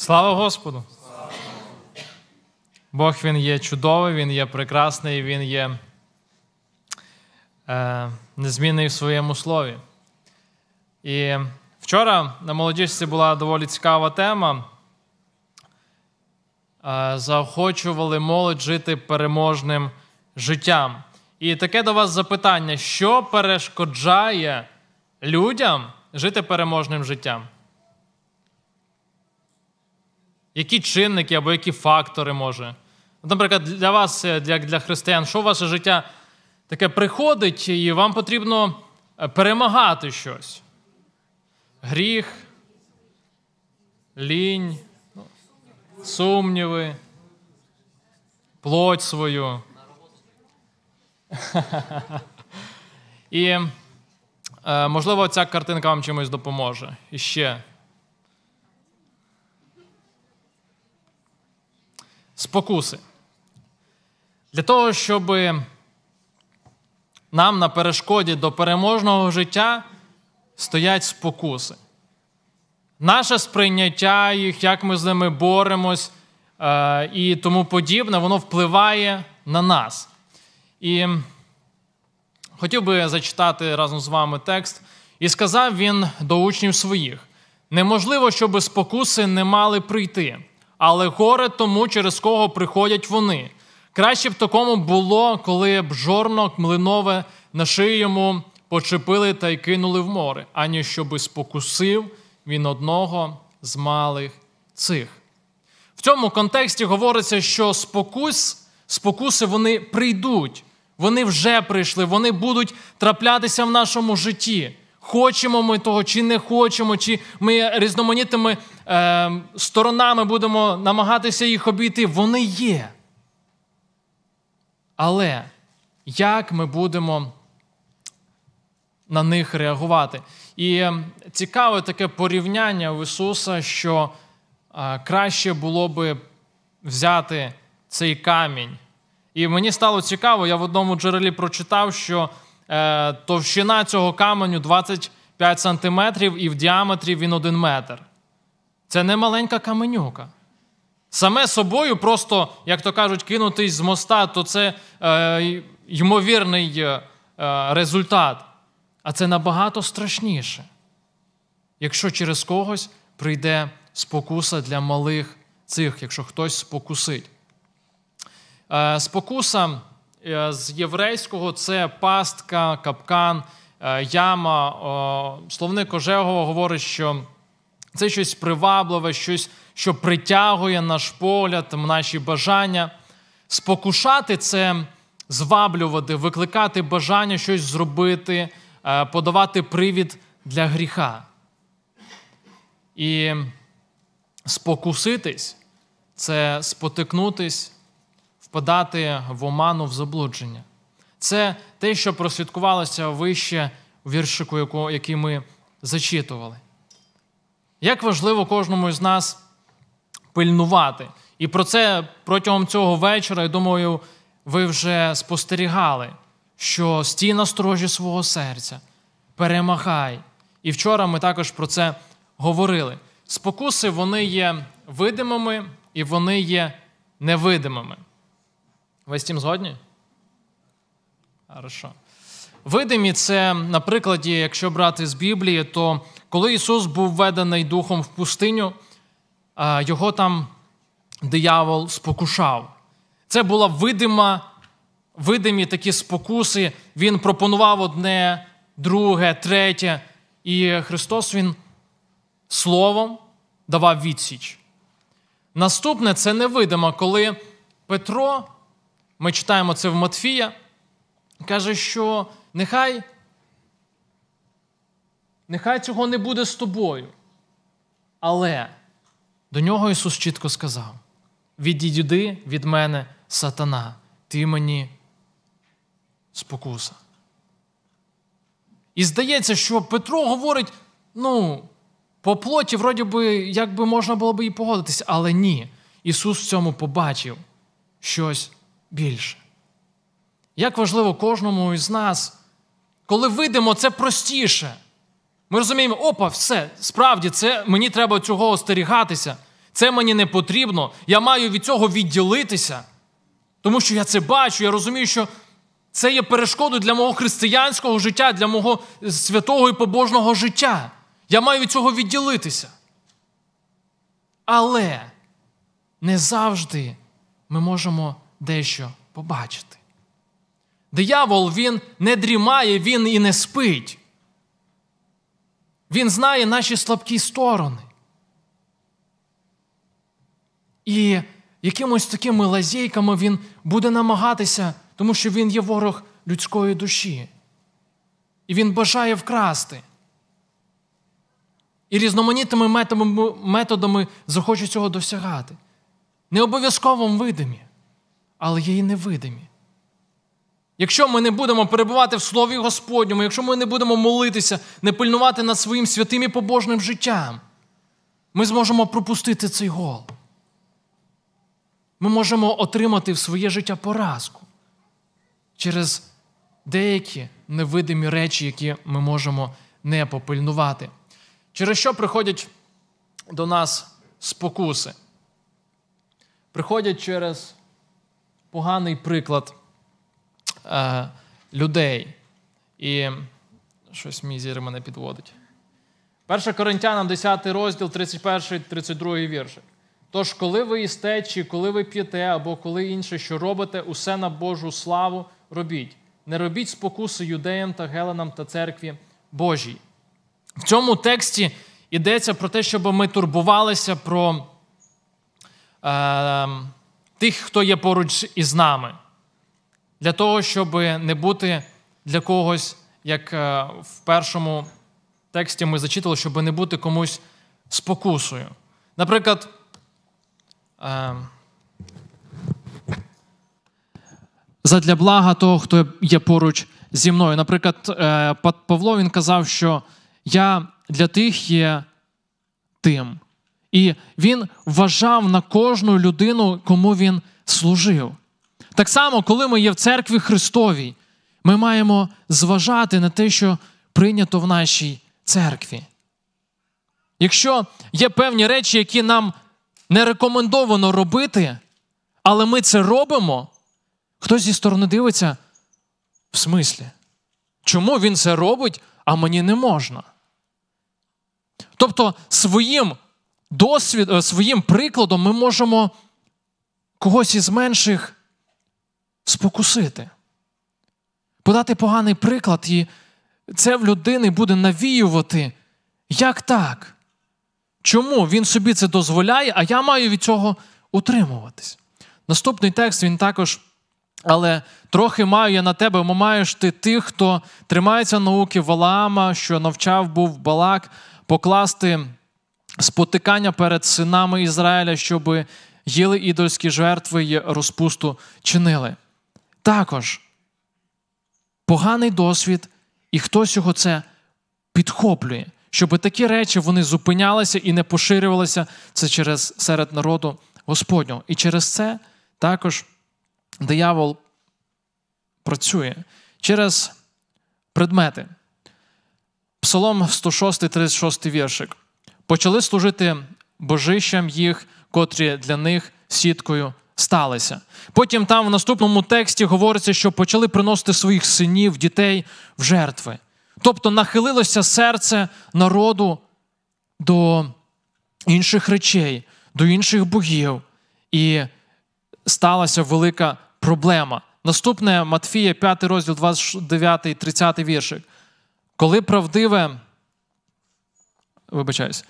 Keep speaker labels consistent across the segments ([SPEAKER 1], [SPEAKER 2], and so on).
[SPEAKER 1] Слава Господу! Бог Він є чудовий, Він є прекрасний, Він є е, незмінний в своєму слові. І вчора на молодіжці була доволі цікава тема. Е, заохочували молодь жити переможним життям. І таке до вас запитання: що перешкоджає людям жити переможним життям? які чинники або які фактори може. Наприклад, для вас, е, як для християн, що ваше життя таке приходить, і вам потрібно е, перемагати щось: гріх, лінь, сумніви, плоть свою. І, е, можливо, ця картинка вам чимось допоможе. І ще спокуси. Для того, щоб нам на перешкоді до переможного життя стоять спокуси. Наше сприйняття їх, як ми з ними боремось е, і тому подібне, воно впливає на нас. І хотів би зачитати разом з вами текст. І сказав він до учнів своїх: неможливо, щоб спокуси не мали прийти але горе тому, через кого приходять вони. Краще б такому було, коли б жорно млинове на шиї йому почепили та й кинули в море, ані щоби спокусив він одного з малих цих. В цьому контексті говориться, що спокус, спокуси вони прийдуть, вони вже прийшли, вони будуть траплятися в нашому житті. Хочемо ми того, чи не хочемо, чи ми різноманітними Ем, сторонами будемо намагатися їх обійти, вони є. Але як ми будемо на них реагувати? І ем, цікаве таке порівняння в Ісуса, що е, краще було би взяти цей камінь. І мені стало цікаво, я в одному джерелі прочитав, що е, товщина цього каменю 25 сантиметрів, і в діаметрі він 1 метр. Це не маленька каменюка. Саме собою, просто, як то кажуть, кинутись з моста, то це е, ймовірний е, е, результат. А це набагато страшніше, якщо через когось прийде спокуса для малих цих, якщо хтось спокусить. Е, спокуса е, з єврейського це пастка, капкан, е, яма. Словник Ожегова говорить, що. Це щось привабливе, щось, що притягує наш погляд, наші бажання. Спокушати це зваблювати, викликати бажання щось зробити, е, подавати привід для гріха. І спокуситись це спотикнутись, впадати в оману в заблудження. Це те, що просвідкувалося вище в віршику, який ми зачитували. Як важливо кожному з нас пильнувати. І про це протягом цього вечора, я думаю, ви вже спостерігали, що стій на свого серця, перемагай. І вчора ми також про це говорили. Спокуси вони є видимими і вони є невидимими. Ви з тим згодні? Хорошо. Видимі це, наприклад, якщо брати з Біблії, то коли Ісус був ведений духом в пустиню, його там диявол спокушав. Це була видима, видимі такі спокуси. Він пропонував одне, друге, третє. І Христос Він словом давав відсіч. Наступне це невидимо, коли Петро, ми читаємо це в Матфія, каже, що нехай нехай цього не буде з тобою. Але до нього Ісус чітко сказав: відійди від мене, сатана, ти мені спокуса. І здається, що Петро говорить, ну, по плоті, вроді би, як би можна було би і погодитися, але ні. Ісус в цьому побачив щось більше. Як важливо кожному із нас, коли видимо це простіше. Ми розуміємо, опа, все, справді, це мені треба цього остерігатися, це мені не потрібно, я маю від цього відділитися, тому що я це бачу, я розумію, що це є перешкодою для мого християнського життя, для мого святого і побожного життя. Я маю від цього відділитися. Але не завжди ми можемо дещо побачити. Диявол він не дрімає, він і не спить. Він знає наші слабкі сторони. І якимось такими лазейками він буде намагатися, тому що він є ворог людської душі. І він бажає вкрасти. І різноманітними методами захоче цього досягати. Не обов'язково видимі, але є і невидимі. Якщо ми не будемо перебувати в Слові Господньому, якщо ми не будемо молитися, не пильнувати над своїм святим і побожним життям, ми зможемо пропустити цей гол. Ми можемо отримати в своє життя поразку через деякі невидимі речі, які ми можемо не попильнувати. Через що приходять до нас спокуси? Приходять через поганий приклад е, людей. І щось мій зір мене підводить. Перша Коринтянам, 10 розділ, 31, 32 віршик. Тож, коли ви їсте, чи коли ви п'єте, або коли інше, що робите, усе на Божу славу робіть. Не робіть спокуси юдеям та геленам та церкві Божій. В цьому тексті йдеться про те, щоб ми турбувалися про е, тих, хто є поруч із нами для того, щоб не бути для когось, як е, в першому тексті ми зачитали, щоб не бути комусь спокусою. Наприклад, е, задля блага того, хто є поруч зі мною. Наприклад, е, Павло він казав, що я для тих є тим. І він вважав на кожну людину, кому він служив. Так само, коли ми є в церкві Христовій, ми маємо зважати на те, що прийнято в нашій церкві. Якщо є певні речі, які нам не рекомендовано робити, але ми це робимо, хтось зі сторони дивиться, в смислі, чому він це робить, а мені не можна. Тобто своїм досвід, е, своїм прикладом ми можемо когось із менших спокусити, подати поганий приклад, і це в людини буде навіювати, як так? Чому він собі це дозволяє, а я маю від цього утримуватись? Наступний текст він також. Але трохи маю я на тебе, бо маєш ти тих, хто тримається науки Валаама, що навчав був балак покласти спотикання перед синами Ізраїля, щоб їли ідольські жертви і розпусту чинили також поганий досвід, і хтось його це підхоплює. Щоб такі речі вони зупинялися і не поширювалися це через серед народу Господнього. І через це також диявол працює через предмети. Псалом 106, 36 віршик. Почали служити божищам їх, котрі для них сіткою сталися. Потім там в наступному тексті говориться, що почали приносити своїх синів, дітей в жертви. Тобто нахилилося серце народу до інших речей, до інших богів, і сталася велика проблема. Наступне Матфія, 5 розділ, 29, 30 віршик. Коли правдиве, вибачаюсь,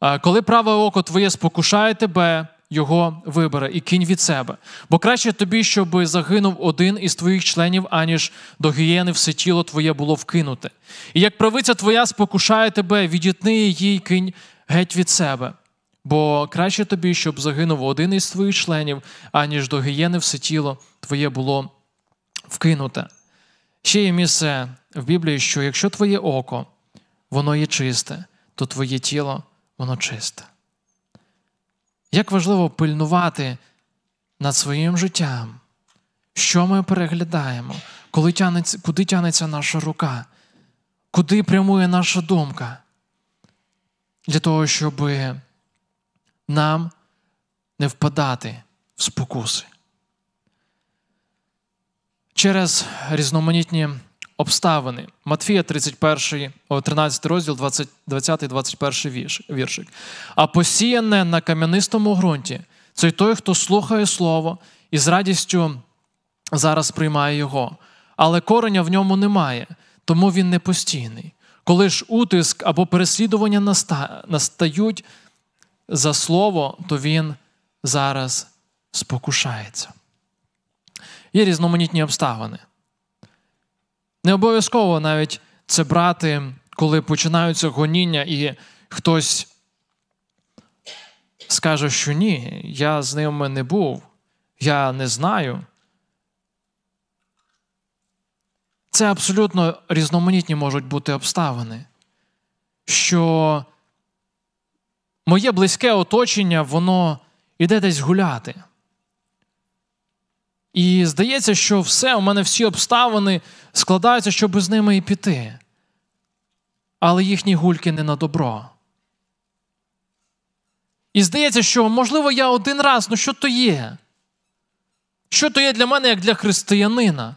[SPEAKER 1] е, коли праве око твоє спокушає тебе, його вибере і кінь від себе. Бо краще тобі, щоб загинув один із твоїх членів, аніж до гієни все тіло твоє було вкинуте. І як правиця твоя спокушає тебе, відітни її кинь геть від себе. Бо краще тобі, щоб загинув один із твоїх членів, аніж до гієни все тіло твоє було вкинуте. Ще є місце в Біблії, що якщо твоє око, воно є чисте, то твоє тіло воно чисте. Як важливо пильнувати над своїм життям, що ми переглядаємо, коли тянеться, куди тянеться наша рука, куди прямує наша думка, для того, щоб нам не впадати в спокуси. Через різноманітні обставини. Матфія 31, 13 розділ, 20, 21 вірш, віршик. А посіяне на кам'янистому ґрунті це той, хто слухає слово і з радістю зараз приймає його, але кореня в ньому немає, тому він не постійний. Коли ж утиск або переслідування настають за слово, то він зараз спокушається. Є різноманітні обставини. Не обов'язково навіть це брати, коли починаються гоніння, і хтось скаже, що ні, я з ними не був, я не знаю. Це абсолютно різноманітні можуть бути обставини, що моє близьке оточення, воно іде десь гуляти. І здається, що все, у мене всі обставини складаються, щоб з ними і піти. Але їхні гульки не на добро. І здається, що, можливо, я один раз, ну що то є? Що то є для мене, як для християнина?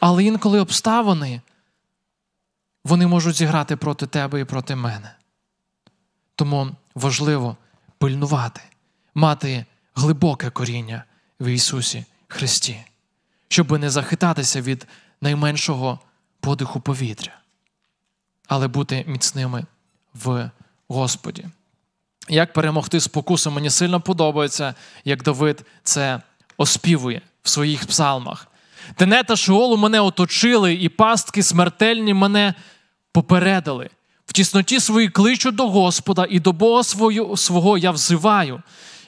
[SPEAKER 1] Але інколи обставини вони можуть зіграти проти тебе і проти мене. Тому важливо пильнувати, мати глибоке коріння в Ісусі Христі, щоб не захитатися від найменшого подиху повітря, але бути міцними в Господі. Як перемогти спокусу, мені сильно подобається, як Давид це оспівує в своїх псалмах. Тене та шиолу мене оточили, і пастки смертельні мене попередили. В тісноті свої кличу до Господа і до Бога свого я взиваю.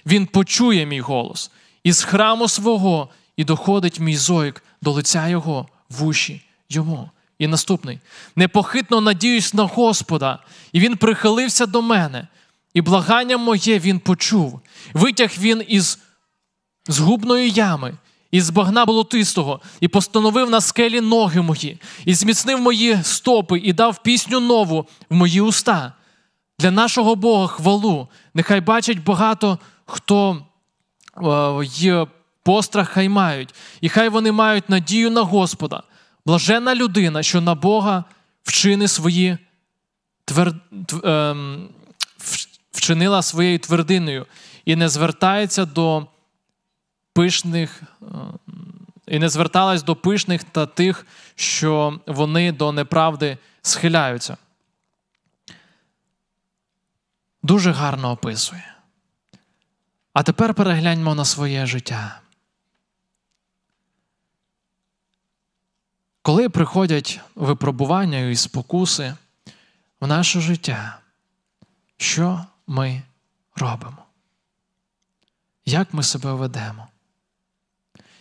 [SPEAKER 1] Він почує мій голос із храму свого, і доходить мій зойк до лиця Його, в уші йому. І наступний непохитно надіюсь на Господа, і Він прихилився до мене, і благання моє Він почув. Витяг він із згубної ями, із багна болотистого, і постановив на скелі ноги мої, і зміцнив мої стопи, і дав пісню нову в мої уста. Для нашого Бога хвалу, нехай бачить багато хто Е, пострах хай мають, і хай вони мають надію на Господа, блажена людина, що на Бога вчини свої твер... Ем, вчинила своєю твердиною і не звертається до пишних. Е, і не зверталась до пишних та тих, що вони до неправди схиляються. Дуже гарно описує. А тепер перегляньмо на своє життя. Коли приходять випробування і спокуси в наше життя, що ми робимо? Як ми себе ведемо?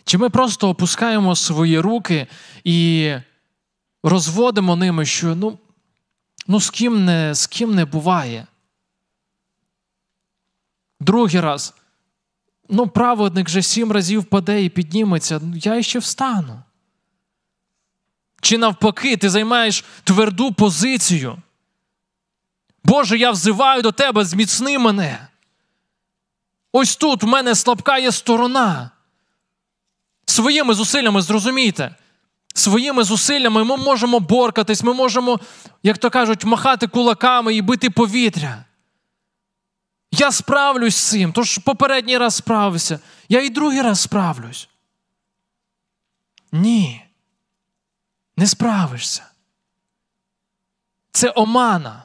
[SPEAKER 1] Чи ми просто опускаємо свої руки і розводимо ними, що ну, ну з ким не з ким не буває? Другий раз ну, праведник же сім разів паде і підніметься, ну, я ще встану. Чи навпаки, ти займаєш тверду позицію. Боже, я взиваю до Тебе, зміцни мене. Ось тут в мене слабка є сторона. Своїми зусиллями зрозумійте, своїми зусиллями ми можемо боркатись, ми можемо, як то кажуть, махати кулаками і бити повітря. Я справлюсь з цим, ж попередній раз справився, я і другий раз справлюсь. Ні. Не справишся. Це омана.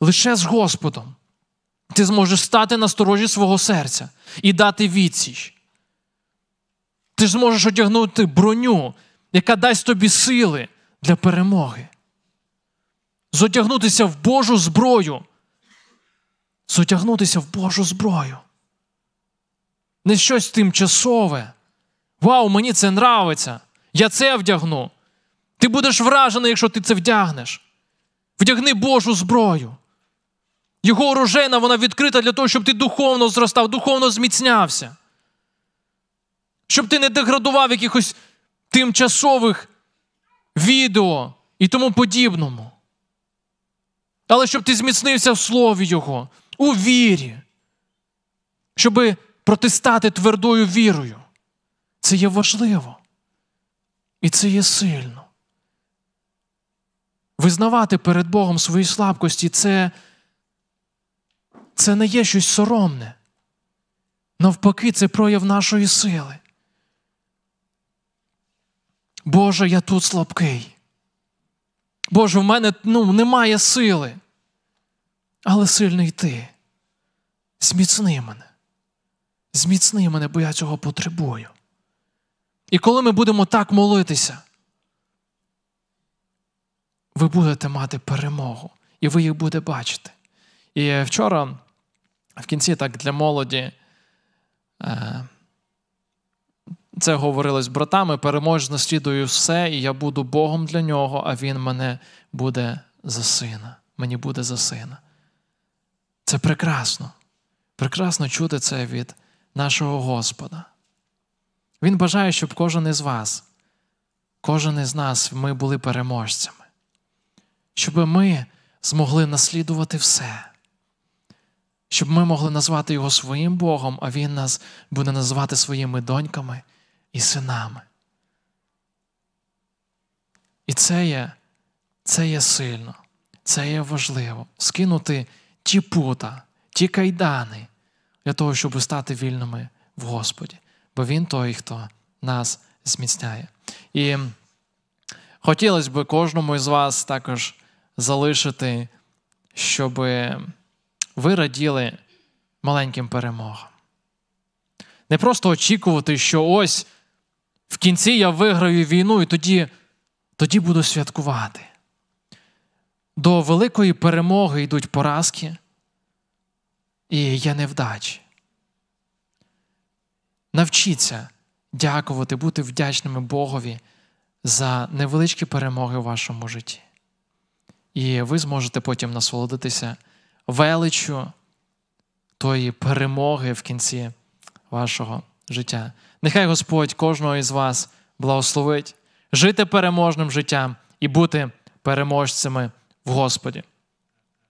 [SPEAKER 1] Лише з Господом ти зможеш стати на сторожі свого серця і дати відсіч. Ти ж зможеш одягнути броню, яка дасть тобі сили для перемоги. Зодягнутися в Божу зброю, сутягнутися в Божу зброю. Не щось тимчасове. Вау, мені це нравиться. Я це вдягну. Ти будеш вражений, якщо ти це вдягнеш. Вдягни Божу зброю. Його оружена, вона відкрита для того, щоб ти духовно зростав, духовно зміцнявся. Щоб ти не деградував якихось тимчасових відео і тому подібному. Але щоб ти зміцнився в Слові Його, у вірі, щоби протистати твердою вірою. Це є важливо. І це є сильно. Визнавати перед Богом свої слабкості це, це не є щось соромне. Навпаки, це прояв нашої сили. Боже, я тут слабкий. Боже, в мене ну, немає сили але сильний ти. Зміцни мене, зміцни мене, бо я цього потребую. І коли ми будемо так молитися, ви будете мати перемогу, і ви їх будете бачити. І вчора, в кінці, так для молоді, е, це говорилось з братами: перемож наслідую все, і я буду Богом для нього, а він мене буде за сина. Мені буде за сина. Це прекрасно. Прекрасно чути це від нашого Господа. Він бажає, щоб кожен із вас, кожен із нас, ми були переможцями, щоб ми змогли наслідувати все, щоб ми могли назвати Його своїм Богом, а Він нас буде називати своїми доньками і синами. І це є, це є сильно, це є важливо скинути ті пута, ті кайдани для того, щоб стати вільними в Господі, бо Він той, хто нас зміцняє. І хотілося б кожному із вас також залишити, щоб ви раділи маленьким перемогам. Не просто очікувати, що ось в кінці я виграю війну, і тоді, тоді буду святкувати до великої перемоги йдуть поразки і є невдачі. Навчіться дякувати, бути вдячними Богові за невеличкі перемоги в вашому житті. І ви зможете потім насолодитися величчю тої перемоги в кінці вашого життя. Нехай Господь кожного із вас благословить жити переможним життям і бути переможцями в Господі.